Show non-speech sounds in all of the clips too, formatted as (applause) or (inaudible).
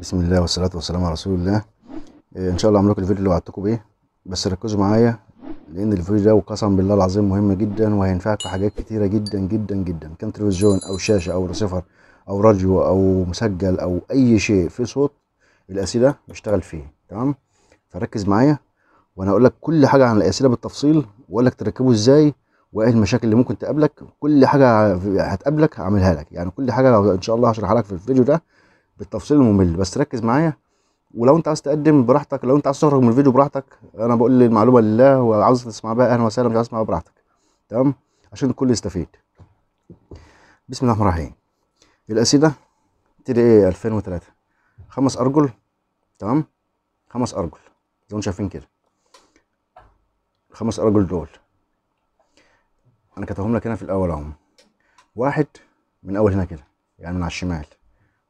بسم الله والصلاة والسلام على رسول الله إيه ان شاء الله اعمل لكم الفيديو اللي وعدتكم بيه بس ركزوا معايا لان الفيديو ده وقسم بالله العظيم مهم جدا وهينفعك في حاجات كتيرة جدا جدا جدا كان تلفزيون او شاشة او رسيفر او راديو او مسجل او اي شيء في صوت الاسئلة بشتغل فيه تمام فركز معايا وانا هقول لك كل حاجة عن الاسئلة بالتفصيل واقول لك تركبه ازاي وايه المشاكل اللي ممكن تقابلك كل حاجه هتقابلك هعملها لك يعني كل حاجه ان شاء الله هشرحها لك في الفيديو ده بالتفصيل الممل بس ركز معايا ولو انت عايز تقدم براحتك لو انت عايز تخرج من الفيديو براحتك انا بقول المعلومه لله وعاوز تسمع بقى اهلا وسهلا مش عايز تسمع براحتك تمام عشان الكل يستفيد بسم الله الرحمن الرحيم الاسئله تي ايه 2003 خمس ارجل تمام خمس ارجل زي ما شايفين كده الخمس ارجل دول انا كتبهم لك هنا في الاول اهم واحد من اول هنا كده يعني من على الشمال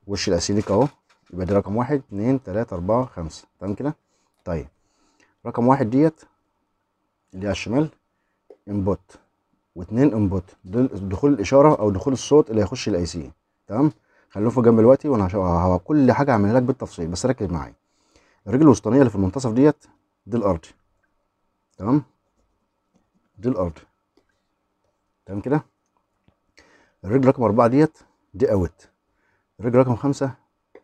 وش الاسيليك اهو يبقى دي رقم واحد اتنين تلاته اربعه خمسه تمام كده طيب رقم واحد ديت اللي على الشمال انبوت واتنين انبوت دول دخول الاشاره او دخول الصوت اللي هيخش الاي سي تمام خلوهم في جنب دلوقتي وانا كل حاجه هعملها لك بالتفصيل بس ركز معايا الرجل الوسطانيه اللي في المنتصف ديت دي الارض تمام دي الارض تمام كده الرجل رقم اربعه ديت دي اوت الرجل رقم خمسة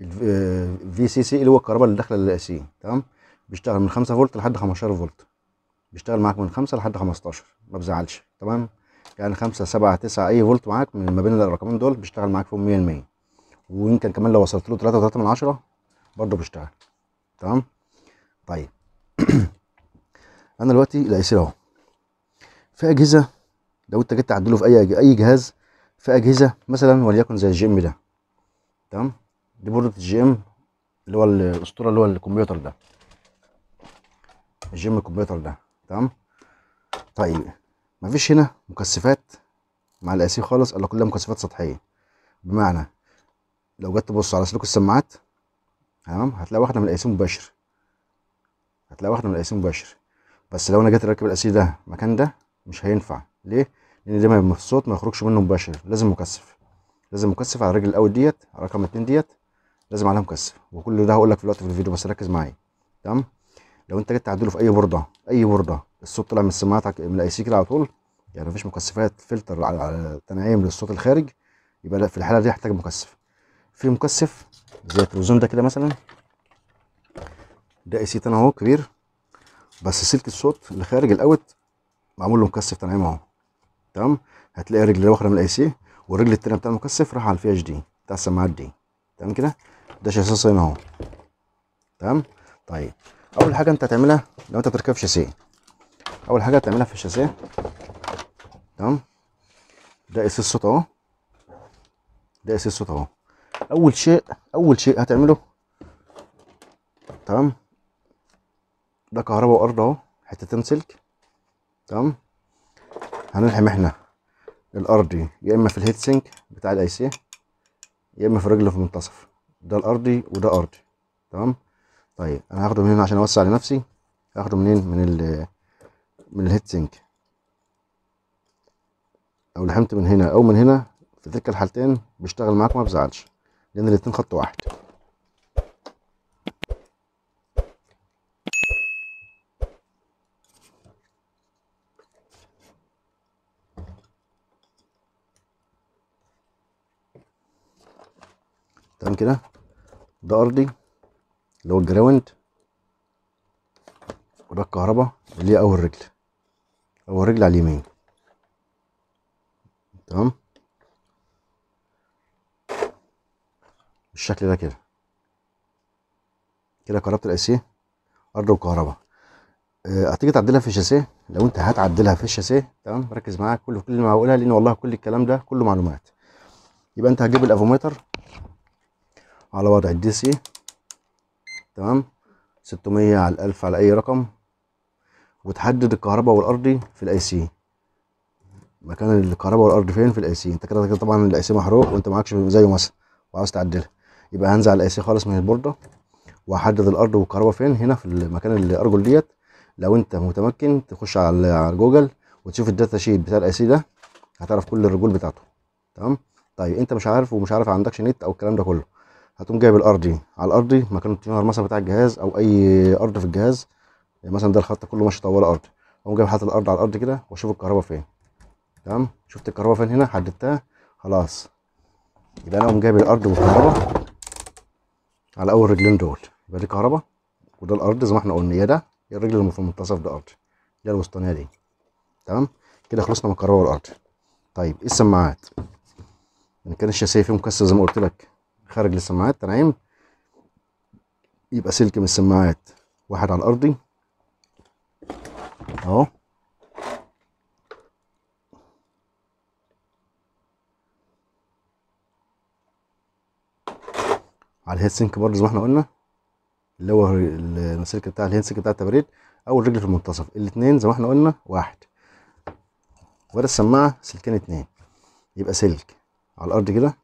الفي سي سي اللي هو الكهرباء اللي داخله سي تمام بيشتغل من خمسة فولت لحد 15 فولت بيشتغل معاك من خمسة لحد 15 ما بزعلش تمام يعني خمسة سبعة تسعة اي فولت معاك من ما بين الرقمين دول بيشتغل معاك فوق 100% ويمكن كمان لو وصلت له تلاتة وتلاتة من عشرة برضه بيشتغل تمام طيب (clears throat) انا دلوقتي الأي سي اهو في اجهزه لو انت جيت تعدله في اي اي جهاز في اجهزه مثلا وليكن زي الجيم ده تمام دي بوردة الجي ام اللي هو الاسطوره اللي هو الكمبيوتر ده الجيم الكمبيوتر ده تمام طيب مفيش هنا مكثفات مع الاسي خالص الا كلها مكثفات سطحيه بمعنى لو جيت تبص على سلوك السماعات تمام هتلاقي واحده من الاسي مباشر هتلاقي واحده من الاسي مباشر بس لو انا جيت اركب الاسي ده مكان ده مش هينفع ليه لان ده الصوت ما يخرجش منه مباشر لازم مكثف لازم مكثف على الرجل الاول ديت رقم اتنين ديت لازم عليها مكثف وكل ده هقول لك في الوقت في الفيديو بس ركز معايا تمام لو انت جيت تعدله في اي برده اي برده الصوت طلع من سماعتك من الاي سي كده على طول يعني مفيش مكثفات فلتر على تنعيم للصوت الخارج يبقى في الحاله دي هحتاج مكثف في مكثف زي التلفزيون ده كده مثلا ده اي سي تاني اهو كبير بس سلك الصوت اللي خارج الاوت معمول له مكثف تنعيم اهو تمام هتلاقي رجل واخده من الاي سي والرجل التانية بتاع المكثف راح على الفي اتش دي بتاع السماعات دي تمام كده ده شاسيه هنا اهو تمام طيب اول حاجه انت هتعملها لو انت بتركب شاسيه اول حاجه هتعملها في الشاسيه تمام ده اس الصوت اهو ده اس الصوت اهو اول شيء اول شيء هتعمله تمام ده كهرباء وارض اهو حتتين سلك تمام هنلحم احنا الارضي يا اما في الهيت سينك بتاع الاي سي يا اما في الرجل في المنتصف ده الارضي وده ارضي تمام طيب انا هاخده من هنا عشان اوسع لنفسي هاخده منين من ال من الهيت سينك لو لحمت من هنا او من هنا في تلك الحالتين بيشتغل معاك ما بزعلش لان الاتنين خط واحد سطحا كده ده ارضي اللي هو الجراوند وده الكهرباء اللي هي اول رجل اول رجل على اليمين تمام بالشكل ده كده كده كهربت الاسيه ارض وكهرباء هتيجي آه، تعدلها في الشاسيه لو انت هتعدلها في الشاسيه تمام ركز معايا كل كل ما هقولها لان والله كل الكلام ده كله معلومات يبقى انت هتجيب الافوميتر على وضع الدي سي تمام 600 على 1000 على أي رقم وتحدد الكهرباء والأرضي في الأي سي مكان الكهرباء والأرض فين في الأي سي أنت كده كده طبعا الأي سي محروق وأنت معكش زيه مثلا وعاوز تعدلها يبقى هنزع الأي سي خالص من البوردة وهحدد الأرض والكهرباء فين هنا في المكان الأرجل ديت لو أنت متمكن تخش على جوجل وتشوف الداتا شيت بتاع الأي سي ده هتعرف كل الرجول بتاعته تمام طيب أنت مش عارف ومش عارف عندكش نت أو الكلام ده كله هتقوم جايب الارضي على الارضي مكان التيونر مثلا بتاع الجهاز او اي ارض في الجهاز يعني مثلا ده الخط كله ماشي طوال ارض اقوم جايب حاطط الارض على الارض كده واشوف الكهرباء فين تمام شفت الكهرباء فين هنا حددتها خلاص يبقى انا اقوم جايب الارض والكهرباء على اول رجلين دول يبقى دي كهرباء وده الارض زي ما احنا قلنا يا ده يا الرجل اللي في المنتصف ده ارض ده الوسطانيه دي تمام كده خلصنا من الكهرباء والارض طيب ايه السماعات ان يعني كان الشاسيه فيه مكسر زي ما قلت لك خارج للسماعات تمام يبقى سلك من السماعات واحد على الارضي اهو على الهيد سينك برضه زي ما احنا قلنا اللي هو السلك بتاع الهيد سينك بتاع التبريد او الرجل في المنتصف الاثنين زي ما احنا قلنا واحد ورا السماعه سلكين اثنين يبقى سلك على الارض كده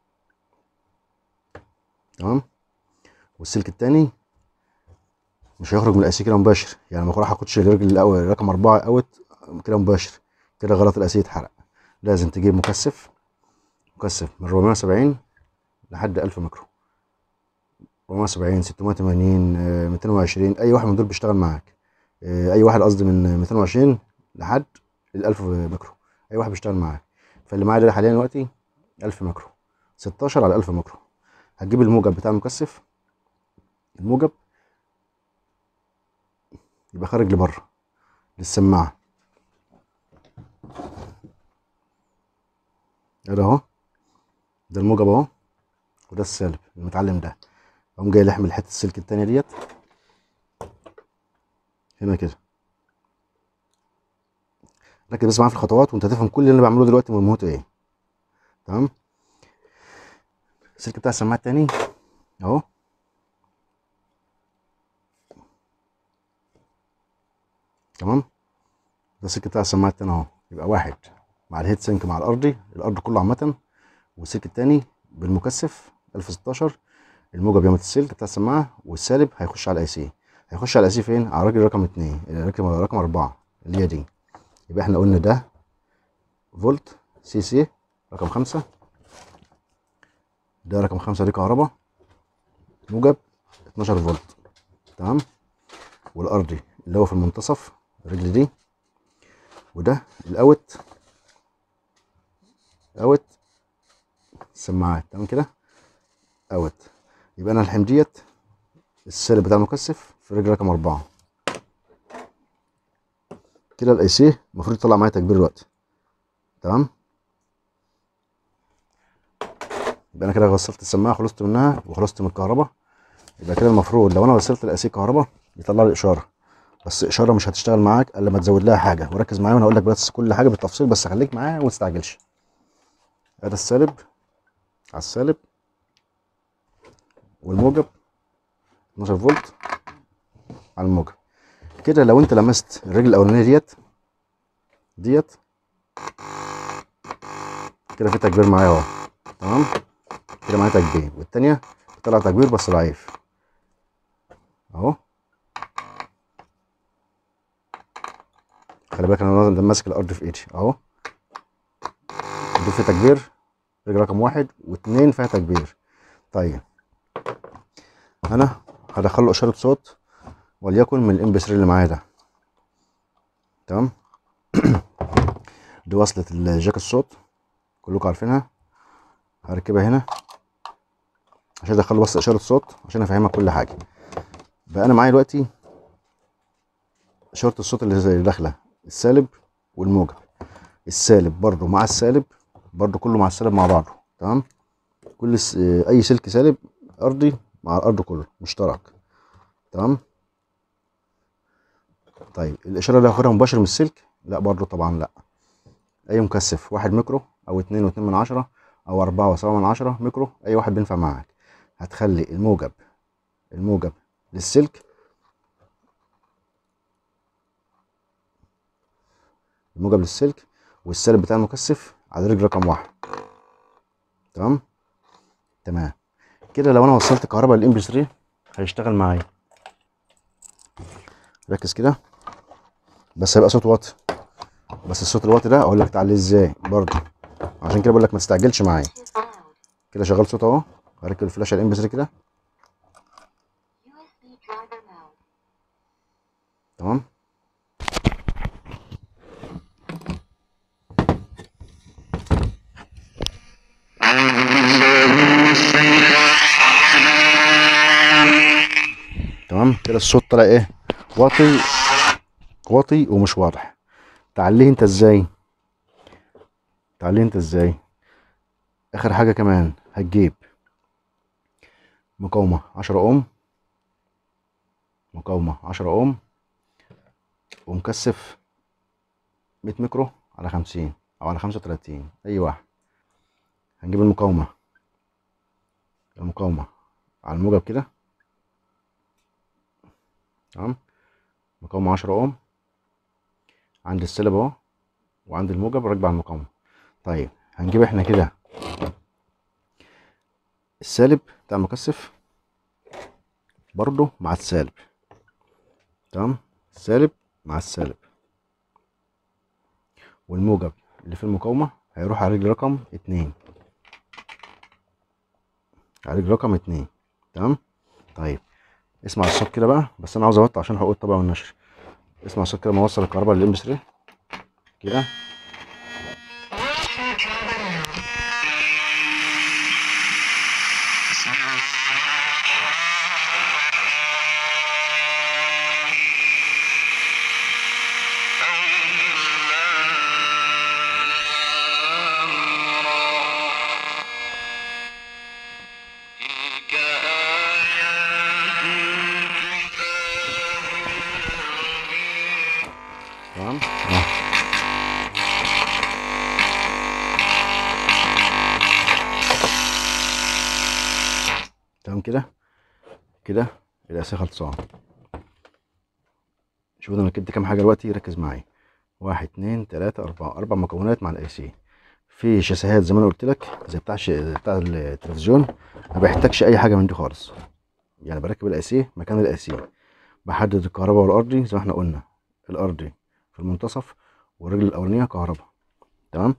تمام والسلك الثاني مش هيخرج من الاسيه كده مباشر يعني ما اخدش الرجل الاول رقم اربعه اوت كده مباشر كده غلط الاسيه اتحرق لازم تجيب مكثف مكثف من 470 لحد 1000 ميكرو 470 680 220 اي واحد من دول بيشتغل معاك آه، اي واحد قصدي من 220 لحد ال 1000 ميكرو اي واحد بيشتغل معاك فاللي معايا ده حاليا دلوقتي 1000 ميكرو 16 على 1000 ميكرو هتجيب الموجب بتاع المكثف الموجب يبقى خارج لبره للسماعه ده اهو ده الموجب اهو وده السالب المتعلم ده اقوم جاي لحم حته السلك التانيه ديت هنا كده ركز بس معايا في الخطوات وانت هتفهم كل اللي انا بعمله دلوقتي مهمته ايه تمام السلك بتاع السماعه التاني اهو تمام ده السلك بتاع السماعه التاني اهو يبقى واحد مع الهيت سينك مع الارضي الارض كله عامه والسلك التاني بالمكثف 1016 الموجب يومة السلك بتاع السماعه والسالب هيخش على الاي سي هيخش على الاي سي فين على الراجل رقم اتنين رقم رقم اربعة اللي هي دي يبقى احنا قلنا ده فولت سي سي رقم خمسة ده رقم خمسة ليه كهرباء موجب 12 فولت تمام والارضي اللي هو في المنتصف الرجل دي وده الاوت اوت السماعات تمام كده اوت يبقى انا الحين ديت السلب بتاع المكثف في رجل رقم أربعة كده الاي سي المفروض يطلع معايا تكبير دلوقتي تمام يبقى انا كده غسلت السماعه خلصت منها وخلصت من الكهرباء يبقى كده المفروض لو انا وصلت الاسي كهرباء يطلع لي اشاره بس اشاره مش هتشتغل معاك الا ما تزود لها حاجه وركز معايا وانا هقول لك بس كل حاجه بالتفصيل بس خليك معايا وما تستعجلش ادي السالب على السالب والموجب 12 فولت على الموجب كده لو انت لمست الرجل الاولانيه ديت ديت كده في تكبير معايا اهو تمام كده معايا تكبير والتانية طلع تكبير بس ضعيف اهو خلي بالك انا لازم ماسك الارض في ايدي اهو دي في تكبير رجل رقم واحد واتنين فيها تكبير طيب انا هدخله اشاره صوت وليكن من الام 3 اللي معايا ده تمام (clears throat) دي وصلة الجاك الصوت كلكم عارفينها هركبها هنا مش عايز ادخله بس اشاره صوت عشان افهمك كل حاجه بقى انا معايا دلوقتي اشاره الصوت اللي داخله السالب والموجب السالب برده مع السالب برده كله مع السالب مع بعضه تمام كل س... اي سلك سالب ارضي مع الارض كله مشترك تمام طيب الاشاره اللي هاخدها مباشر من السلك لا برده طبعا لا اي مكثف واحد ميكرو او اتنين واتنين من عشرة او اربعة وسبعة من عشرة ميكرو اي واحد بينفع معاك هتخلي الموجب الموجب للسلك الموجب للسلك والسالب بتاع المكثف على رجل رقم واحد تمام تمام كده لو انا وصلت كهرباء للام بي 3 هيشتغل معايا ركز كده بس هيبقى صوت واطي بس الصوت الواطي ده اقول لك تعليه ازاي برضه عشان كده بقول لك ما تستعجلش معايا كده شغال صوت اهو هركب الفلاشه الام بي كده تمام تمام كده الصوت طلع ايه واطي واطي ومش واضح تعليه انت ازاي تعليه انت ازاي اخر حاجه كمان هتجيب مقاومة عشرة أوم مقاومة عشرة أوم ومكثف مية ميكرو على خمسين أو على خمسة وتلاتين أي واحد هنجيب المقاومة المقاومة على الموجب كده تمام مقاومة عشرة أوم عند السلب أهو وعند الموجب راكبة على المقاومة طيب هنجيب احنا كده السالب بتاع المكثف برضه مع السالب تمام السالب مع السالب والموجب اللي في المقاومة هيروح على رجل رقم اتنين على رجل رقم اتنين تمام طيب اسمع الصوت كده بقى بس انا عاوز اوطي عشان حقوق الطبع والنشر اسمع الصوت كده ما اوصل الكهرباء للام 3 كده تمام كده كده الاسيه خلصان شوف انا ركبت كام حاجه دلوقتي ركز معايا واحد اتنين تلاته اربعه اربع مكونات مع الاسيه في شاسيهات زي ما انا قلت لك زي بتاع بتاع التلفزيون ما بحتاجش اي حاجه من دي خالص يعني بركب الاسيه مكان الاسيه بحدد الكهرباء والارضي زي ما احنا قلنا الارضي في المنتصف والرجل الاولانيه كهرباء تمام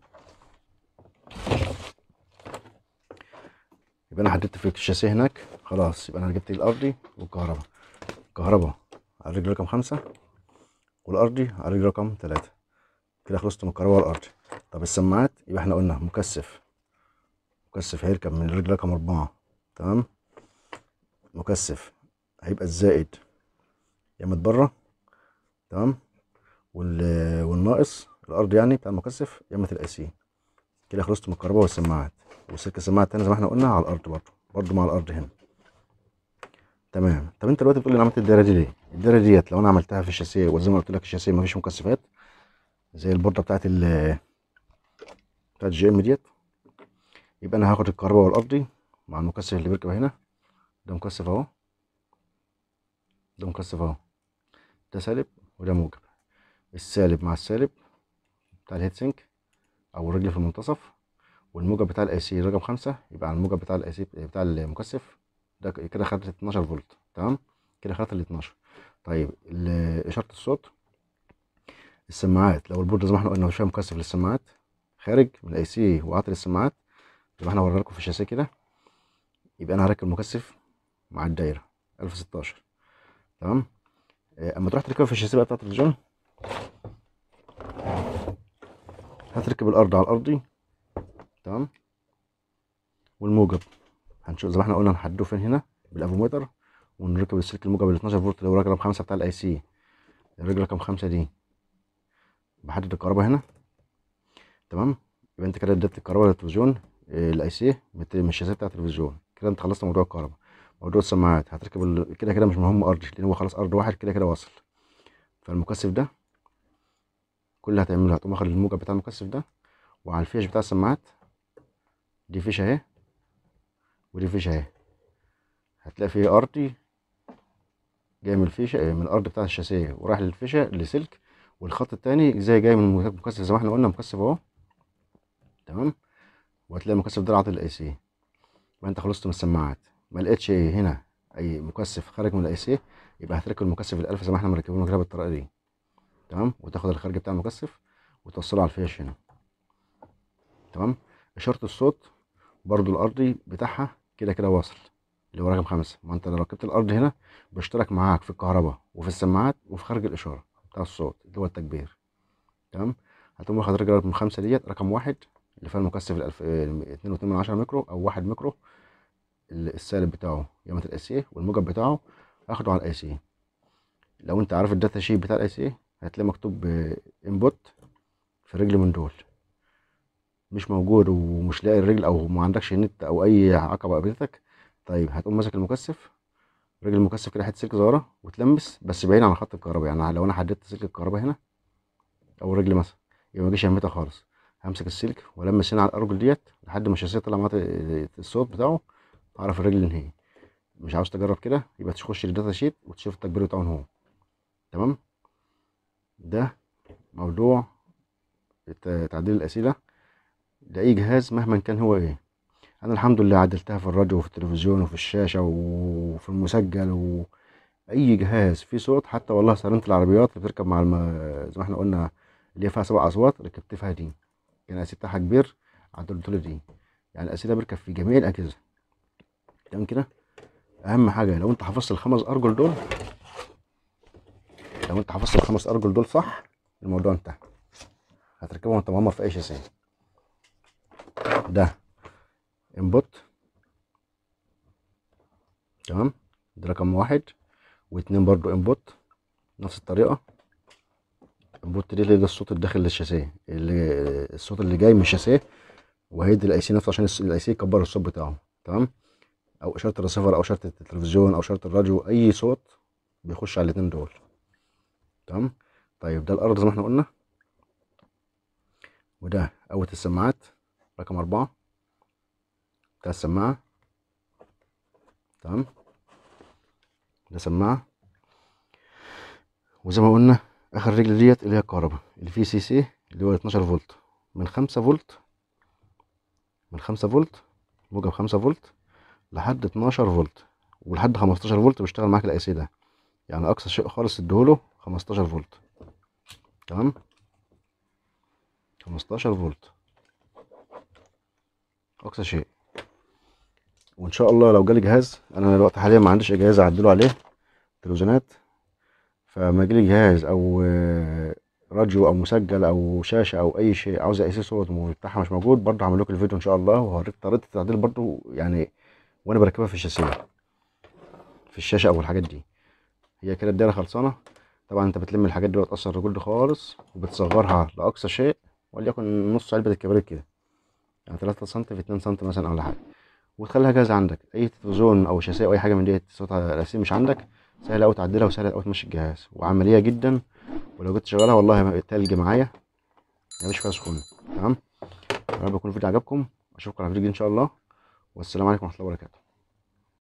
يبقى انا حددت في الشاسيه هناك خلاص يبقى انا جبت الارضي والكهرباء الكهرباء على الرجل رقم خمسة والارضي على الرجل رقم ثلاثة كده خلصت من الكهرباء والارضي طب السماعات يبقى احنا قلنا مكثف مكثف هيركب من الرجل رقم أربعة تمام مكثف هيبقى الزائد يا اما بره تمام والناقص الارض يعني بتاع المكثف يا اما سي كده خلصت من الكهرباء والسماعات وسلك السماعه التانية زي ما احنا قلنا على الارض برضو برضو مع الارض هنا تمام طب انت دلوقتي بتقول لي انا عملت الدايره دي ليه الدايره ديت لو انا عملتها في الشاسيه وزي ما قلت لك الشاسيه مفيش مكثفات زي البورده بتاعت ال بتاعت الجي ام ديت يبقى انا هاخد الكهرباء والارضي مع المكثف اللي بيركب هنا ده مكثف اهو ده مكثف اهو ده سالب وده موجب السالب مع السالب بتاع الهيت سينك او الرجل في المنتصف والموجب بتاع الاي سي رقم خمسة يبقى على الموجب بتاع الاي سي بتاع المكثف ده كده خدت 12 فولت تمام كده خدت ال 12 طيب اشاره الصوت السماعات لو البورد زي ما احنا قلنا فيها مكثف للسماعات خارج من الاي سي وعطل السماعات زي ما احنا ورينا لكم في الشاسيه كده يبقى انا هركب مكثف مع الدايره 1016 تمام آه، اما تروح تركبها في الشاسيه بقى بتاعت الجون هتركب الارض على الارضي تمام والموجب هنشوف زي ما احنا قلنا نحدده فين هنا بالافوميتر ونركب السلك الموجب ال 12 فولت اللي هو رقم 5 بتاع الاي سي الرجل رقم 5 دي بحدد الكهرباء هنا تمام يبقى انت كده اديت الكهرباء للتلفزيون الاي سي من الشاسيه بتاع التلفزيون كده انت خلصت موضوع الكهرباء موضوع السماعات هتركب كده كده مش مهم ارضي لان هو خلاص ارض واحد كده كده واصل فالمكثف ده كل اللي هتعمله هتقوم واخد الموجب بتاع المكثف ده وعلى الفيش بتاع السماعات دي فيش اهي ودي فيش اهي هتلاقي فيه ارضي جاي من الفيشه آه، من الارض بتاع الشاسيه ورايح للفيشه لسلك والخط التاني زي جاي من المكثف زي ما احنا قلنا مكثف اهو تمام وهتلاقي المكثف ده العاطل الاي سي يبقى انت خلصت من السماعات ما لقيتش ايه هنا اي مكثف خارج من الاي سي يبقى هتركب المكثف الالف زي ما احنا مركبينه كده بالطريقه دي تمام وتاخد الخارج بتاع المكثف وتوصله على الفيش هنا تمام اشاره الصوت برضو الارضي بتاعها كده كده واصل اللي هو رقم خمسة ما انت لو ركبت الارض هنا بيشترك معاك في الكهرباء وفي السماعات وفي خارج الاشاره بتاع الصوت اللي هو التكبير تمام هتقوم واخد رجل رقم خمسة ديت رقم واحد اللي فيها المكثف الالف اتنين واتنين من عشرة او واحد ميكرو السالب بتاعه قيمة الاي سي والموجب بتاعه اخده على الاي سي لو انت عارف الداتا شيت بتاع الاي سي هتلاقي مكتوب انبوت في رجل من دول مش موجود ومش لاقي الرجل او ما عندكش نت او اي عقبه قابلتك طيب هتقوم ماسك المكثف رجل المكثف كده حته سلك صغيره وتلمس بس بعيد عن خط الكهرباء يعني لو انا حددت سلك الكهرباء هنا او الرجل مثلا يبقى ما اجيش خالص همسك السلك والمس هنا على الارجل ديت لحد ما الشاسيه طلع معايا الصوت بتاعه اعرف الرجل ان هي مش عاوز تجرب كده يبقى تخش للداتا شيت وتشوف التكبير بتاعه هو تمام ده موضوع تعديل الأسئلة لأي جهاز مهما كان هو إيه أنا الحمد لله عدلتها في الراديو وفي التلفزيون وفي الشاشة وفي المسجل وأي جهاز فيه صوت حتى والله سيرانة العربيات اللي بتركب مع الم... زي ما احنا قلنا اللي هي فيها سبع اصوات ركبت فيها دي كان يعني أسئلة بتاعها كبير عدلت له دي يعني الاسئله بركب في جميع الاجهزه تمام كده اهم حاجه لو انت حفظت الخمس ارجل دول لو انت حفظت الخمس ارجل دول صح الموضوع انتهى هتركبهم انت مغمر في اي شاسيه ده انبوت تمام ده رقم واحد واتنين برضو انبوت نفس الطريقه انبوت ريلي ده الصوت الداخل للشاسيه اللي الصوت اللي جاي من الشاسيه وهيدي الاي نفسه عشان الاي يكبر الصوت بتاعه تمام او اشاره الرسيفر او اشاره التلفزيون او اشاره الراديو اي صوت بيخش على الاتنين دول تمام طيب ده الارض زي ما احنا قلنا وده قوة السماعات رقم أربعة بتاع السماعة تمام ده سماعة وزي ما قلنا آخر رجل ديت اللي هي الكهرباء اللي فيه سي سي اللي هو 12 فولت من 5 فولت من 5 فولت موجب 5 فولت لحد 12 فولت ولحد 15 فولت بيشتغل معاك الاي سي ده يعني أقصى شيء خالص تديهوله 15 فولت تمام 15 فولت اقصى شيء وان شاء الله لو جالي جهاز انا دلوقتي حاليا ما عنديش جهاز اعدله عليه تلفزيونات فما جالي جهاز او آه، راديو او مسجل او شاشه او اي شيء عاوز اقيس صوت بتاعها مش موجود برضه هعمل لكم الفيديو ان شاء الله وهوريك طريقه التعديل برضه يعني وانا بركبها في الشاسيه في الشاشه او الحاجات دي هي كده الدايره خلصانه طبعا انت بتلم الحاجات دي وتقصر الرجول دي خالص وبتصغرها لاقصى شيء وليكن نص علبه الكبريت كده يعني 3 سم في 2 سم مثلا او حاجه وتخليها جاهزه عندك اي تلفزيون او شاسيه او اي حاجه من ديت صوتها الاسيم مش عندك سهل قوي تعدلها وسهل قوي تمشي الجهاز وعمليه جدا ولو جيت تشغلها والله تلج معايا مفيش فيها سخونه تمام يا رب يكون الفيديو عجبكم اشوفكم على فيديو جديد ان شاء الله والسلام عليكم ورحمه الله وبركاته